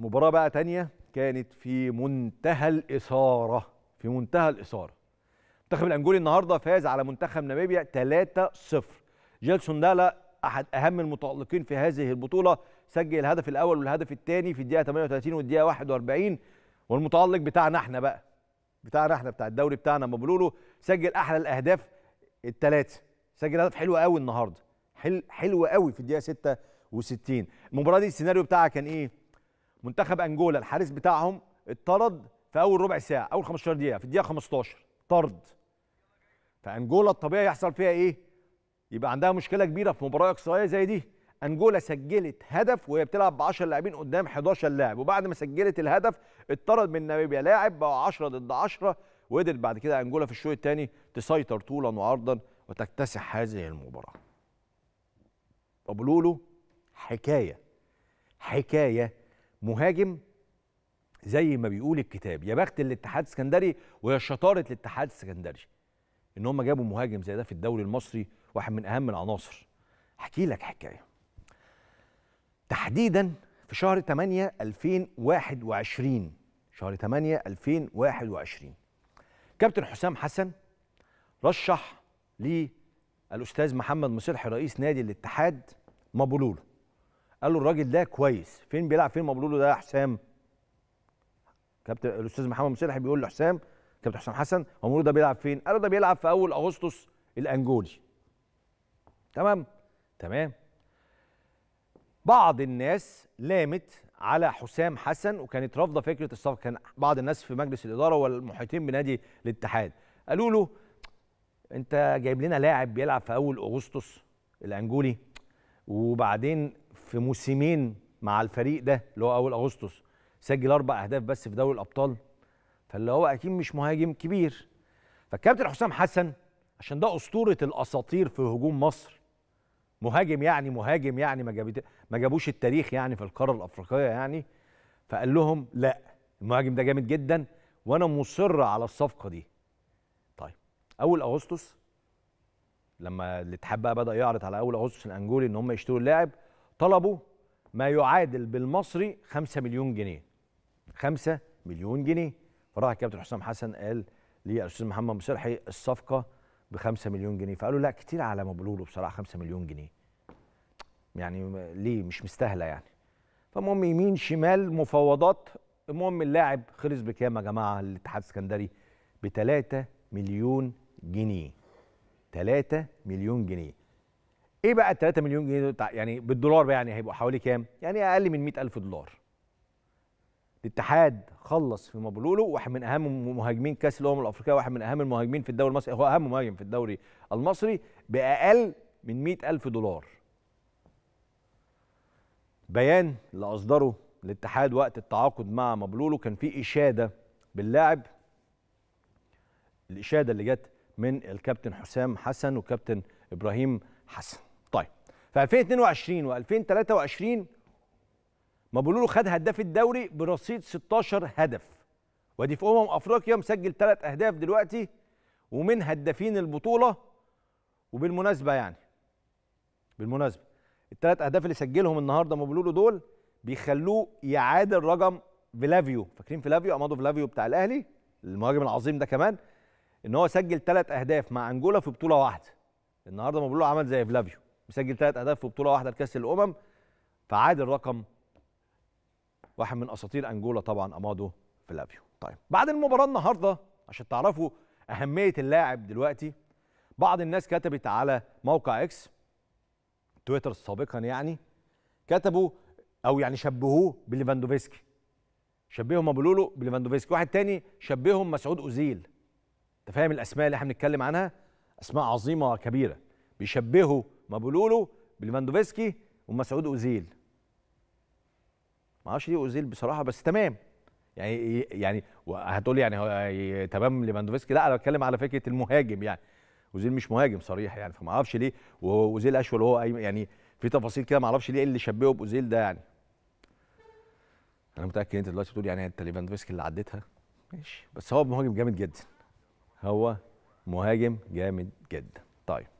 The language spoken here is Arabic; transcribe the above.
مباراة بقى تانية كانت في منتهى الإثارة في منتهى الإثارة منتخب الأنجولي النهاردة فاز على منتخب ناميبيا 3-0 جيلسون دالا أحد أهم المتألقين في هذه البطولة سجل الهدف الأول والهدف الثاني في الدقيقة 38 والدقيقة 41 والمتألق بتاعنا احنا بقى بتاعنا احنا بتاع الدوري بتاعنا مبلولو سجل أحلى الأهداف الثلاثة سجل هدف حلو قوي النهارده حل حلو قوي في الدقيقة 66 المباراة دي السيناريو بتاعها كان إيه؟ منتخب انجولا الحارس بتاعهم اتطرد في اول ربع ساعه اول 15 دقيقه في الدقيقه 15 طرد فانجولا الطبيعي يحصل فيها ايه يبقى عندها مشكله كبيره في مباراه اقصائيه زي دي انجولا سجلت هدف وهي بتلعب ب 10 لاعبين قدام 11 لاعب وبعد ما سجلت الهدف اتطرد من ناميبيا لاعب بقى 10 ضد 10 وقدرت بعد كده انجولا في الشوط الثاني تسيطر طولا وعرضا وتكتسح هذه المباراه ابو لولو حكايه حكايه مهاجم زي ما بيقول الكتاب يا بخت الاتحاد السكندري ويا شطاره الاتحاد السكندري ان هم جابوا مهاجم زي ده في الدوري المصري واحد من اهم العناصر احكي لك حكايه تحديدا في شهر 8 2021 شهر 8 2021 كابتن حسام حسن رشح للاستاذ محمد مصلح رئيس نادي الاتحاد مبولولو قال له الراجل ده كويس فين بيلعب فين مبلول ده يا حسام كابتن الاستاذ محمد مسرح بيقول له حسام كابتن حسام حسن هو ده بيلعب فين قال له ده بيلعب في اول اغسطس الانجولي تمام تمام بعض الناس لامت على حسام حسن وكانت رافضه فكره الصفقه كان بعض الناس في مجلس الاداره والمحيطين بنادي الاتحاد قالوا له انت جايب لنا لاعب بيلعب في اول اغسطس الانجولي وبعدين في موسمين مع الفريق ده اللي هو اول اغسطس سجل اربع اهداف بس في دوري الابطال فاللي هو اكيد مش مهاجم كبير فالكابتن حسام حسن عشان ده اسطوره الاساطير في هجوم مصر مهاجم يعني مهاجم يعني ما جابت ما جابوش التاريخ يعني في القاره الافريقيه يعني فقال لهم لا المهاجم ده جامد جدا وانا مصر على الصفقه دي طيب اول اغسطس لما الاتحاد بقى بدا يعرض على اول اغسطس الانجولي ان هم يشتروا اللاعب طلبوا ما يعادل بالمصري 5 مليون جنيه 5 مليون جنيه فراح الكابتن حسام حسن قال للاستاذ محمد مصرحي الصفقه ب 5 مليون جنيه فقالوا لا كتير على مبلوله بصراحه 5 مليون جنيه يعني ليه مش مستاهله يعني فالمهم يمين شمال مفاوضات المهم اللاعب خلص بكام يا جماعه الاتحاد السكندري ب 3 مليون جنيه 3 مليون جنيه ايه بقى ال 3 مليون جنيه يعني بالدولار بقى يعني هيبقوا حوالي كام؟ يعني اقل من 100000 دولار. الاتحاد خلص في مبلوله واحد من اهم مهاجمين كاس الامم الافريقيه واحد من اهم المهاجمين في الدوري المصري هو اهم مهاجم في الدوري المصري باقل من 100000 دولار. بيان اللي اصدره الاتحاد وقت التعاقد مع مبلوله كان فيه اشاده باللاعب الاشاده اللي جت من الكابتن حسام حسن وكابتن ابراهيم حسن في 2022 و2023 مبولولو خد هداف الدوري برصيد 16 هدف وادي في امم افريقيا مسجل ثلاث اهداف دلوقتي ومن هدافين البطوله وبالمناسبه يعني بالمناسبه الثلاث اهداف اللي سجلهم النهارده مبولولو دول بيخلوه يعادل رقم فلافيو فاكرين فلافيو امادو فلافيو بتاع الاهلي المهاجم العظيم ده كمان ان هو سجل ثلاث اهداف مع انجولا في بطوله واحده النهارده مبولولو عمل زي فلافيو مسجل ثلاث اهداف في بطوله واحده لكاس الامم فعادل رقم واحد من اساطير انجولا طبعا امادو فلافيو طيب بعد المباراه النهارده عشان تعرفوا اهميه اللاعب دلوقتي بعض الناس كتبت على موقع اكس تويتر سابقا يعني كتبوا او يعني شبهوه بليفاندوفسكي شبههم ابو لولو بليفاندوفسكي واحد تاني شبههم مسعود اوزيل انت فاهم الاسماء اللي احنا بنتكلم عنها اسماء عظيمه كبيره بيشبهوا ما بيقولوا بليفاندوفسكي ومسعود اوزيل ما اعرفش ليه اوزيل بصراحه بس تمام يعني يعني هتقول يعني هو تمام ليفاندوفسكي لا انا بتكلم على فكره المهاجم يعني اوزيل مش مهاجم صريح يعني فما اعرفش ليه واوزيل اشول هو يعني في تفاصيل كده ما اعرفش ليه اللي شبهه باوزيل ده يعني انا متاكد انت دلوقتي بتقول يعني انت ليفاندوفسكي اللي عديتها ماشي بس هو مهاجم جامد جدا هو مهاجم جامد جدا طيب